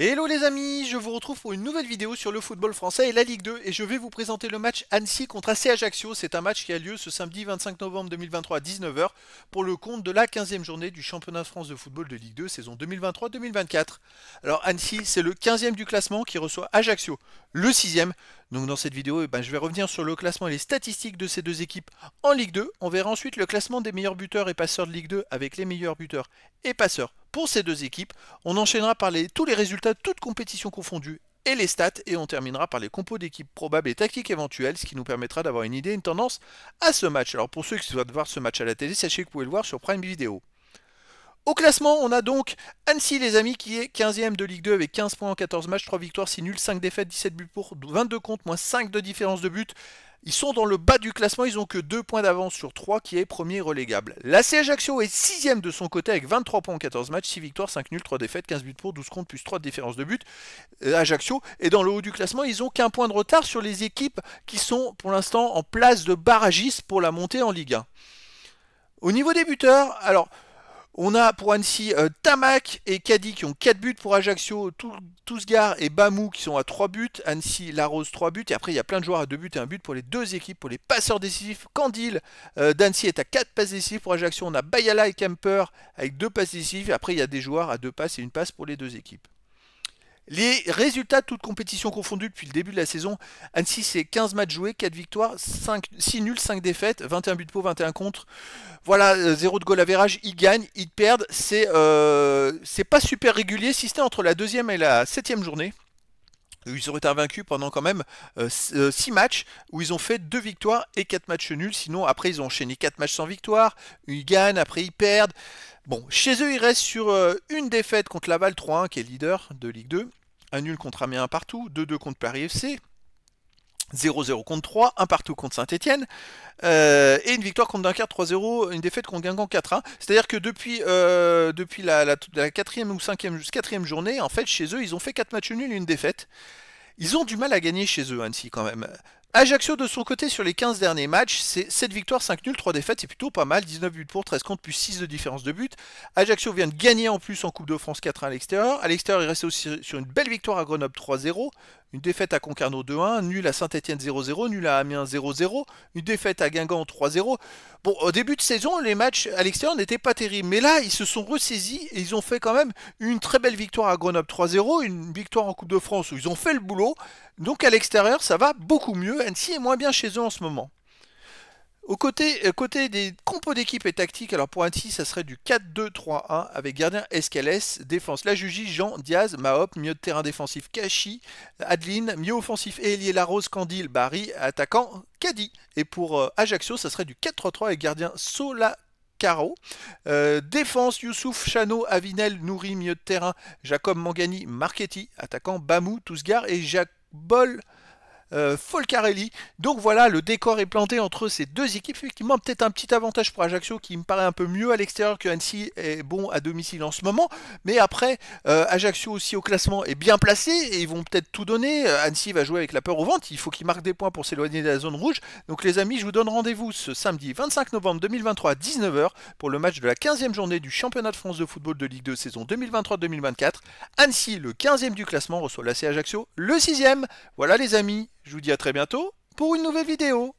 Hello les amis, je vous retrouve pour une nouvelle vidéo sur le football français et la Ligue 2 et je vais vous présenter le match Annecy contre AC Ajaccio. C'est un match qui a lieu ce samedi 25 novembre 2023 à 19h pour le compte de la 15e journée du championnat de France de football de Ligue 2 saison 2023-2024. Alors Annecy, c'est le 15e du classement qui reçoit Ajaccio, le 6e. Donc dans cette vidéo, eh ben, je vais revenir sur le classement et les statistiques de ces deux équipes en Ligue 2. On verra ensuite le classement des meilleurs buteurs et passeurs de Ligue 2 avec les meilleurs buteurs et passeurs pour ces deux équipes. On enchaînera par tous les résultats, toutes compétitions confondues et les stats, et on terminera par les compos d'équipes probables et tactiques éventuelles, ce qui nous permettra d'avoir une idée, une tendance à ce match. Alors pour ceux qui souhaitent voir ce match à la télé, sachez que vous pouvez le voir sur Prime Video. Au classement, on a donc Annecy, les amis, qui est 15ème de Ligue 2 avec 15 points en 14 matchs, 3 victoires, 6 nuls, 5 défaites, 17 buts pour, 22 comptes, moins 5 de différence de buts. Ils sont dans le bas du classement, ils n'ont que 2 points d'avance sur 3 qui est premier relégable. La C Ajaccio est 6ème de son côté avec 23 points en 14 matchs, 6 victoires, 5 nuls, 3 défaites, 15 buts pour, 12 comptes plus 3 de différence de buts. Euh, Ajaccio est dans le haut du classement, ils n'ont qu'un point de retard sur les équipes qui sont pour l'instant en place de barragiste pour la montée en Ligue 1. Au niveau des buteurs, alors on a pour Annecy Tamak euh, Tamac et Caddy qui ont 4 buts. Pour Ajaccio, Tousgar et Bamou qui sont à 3 buts. Annecy, Larose 3 buts. Et après, il y a plein de joueurs à 2 buts et 1 but pour les deux équipes, pour les passeurs décisifs. Candil euh, d'Annecy est à 4 passes décisives. Pour Ajaccio, on a Bayala et Kemper avec 2 passes décisives. Et après, il y a des joueurs à 2 passes et 1 passe pour les deux équipes. Les résultats, de toutes compétitions confondues depuis le début de la saison, Annecy c'est 15 matchs joués, 4 victoires, 5, 6 nuls, 5 défaites, 21 buts de 21 contre. Voilà, 0 euh, de goal à average, ils gagnent, ils perdent, c'est euh, pas super régulier, si c'était entre la deuxième et la septième journée. Ils auraient été invaincus pendant quand même 6 euh, matchs où ils ont fait 2 victoires et 4 matchs nuls. Sinon, après, ils ont enchaîné 4 matchs sans victoire. Ils gagnent, après, ils perdent. Bon, chez eux, ils restent sur une défaite contre Laval 3-1, qui est leader de Ligue 2 un nul contre Amiens un partout, 2-2 contre Paris FC, 0-0 contre 3, 1 partout contre Saint-Etienne, euh, et une victoire contre Dunkerque 3-0, une défaite contre Guingamp 4-1. C'est-à-dire que depuis, euh, depuis la, quatrième 4 ou 5e, journée, en fait, chez eux, ils ont fait 4 matchs nuls et une défaite. Ils ont du mal à gagner chez eux, Annecy, quand même. Ajaccio de son côté sur les 15 derniers matchs, c'est 7 victoires, 5 nuls, 3 défaites, c'est plutôt pas mal, 19 buts pour, 13 comptes plus 6 de différence de but. Ajaccio vient de gagner en plus en Coupe de France 4-1 à l'extérieur. À l'extérieur, il restait aussi sur une belle victoire à Grenoble 3-0 une défaite à Concarneau 2-1, nul à Saint-Etienne 0-0, nul à Amiens 0-0, une défaite à Guingamp 3-0. Bon, au début de saison, les matchs à l'extérieur n'étaient pas terribles, mais là, ils se sont ressaisis et ils ont fait quand même une très belle victoire à Grenoble 3-0, une victoire en Coupe de France où ils ont fait le boulot. Donc à l'extérieur, ça va beaucoup mieux. Annecy est moins bien chez eux en ce moment. Au côté, euh, côté des compos d'équipe et tactique, alors pour Annecy, ça serait du 4-2-3-1 avec gardien Escalès, défense La Jugie, Jean, Diaz, Mahop, milieu de terrain défensif Kashi, Adeline, mieux offensif Elie Larose, Candil, Barry, attaquant Caddy. Et pour euh, Ajaccio, ça serait du 4-3-3 avec gardien Sola Caro. Euh, défense, Youssouf, Chano, Avinel, Nouri, milieu de terrain, Jacob Mangani, Marchetti, attaquant Bamou, Tousgar et Jacques Boll euh, Folcarelli. Donc voilà, le décor est planté entre ces deux équipes. Effectivement, peut-être un petit avantage pour Ajaccio qui me paraît un peu mieux à l'extérieur que Annecy est bon à domicile en ce moment. Mais après, euh, Ajaccio aussi au classement est bien placé et ils vont peut-être tout donner. Euh, Annecy va jouer avec la peur au ventre. Il faut qu'il marque des points pour s'éloigner de la zone rouge. Donc les amis, je vous donne rendez-vous ce samedi 25 novembre 2023 à 19h pour le match de la 15e journée du championnat de France de football de Ligue 2 saison 2023-2024. Annecy, le 15e du classement, reçoit l'AC Ajaccio, le 6e. Voilà les amis, je vous dis à très bientôt pour une nouvelle vidéo.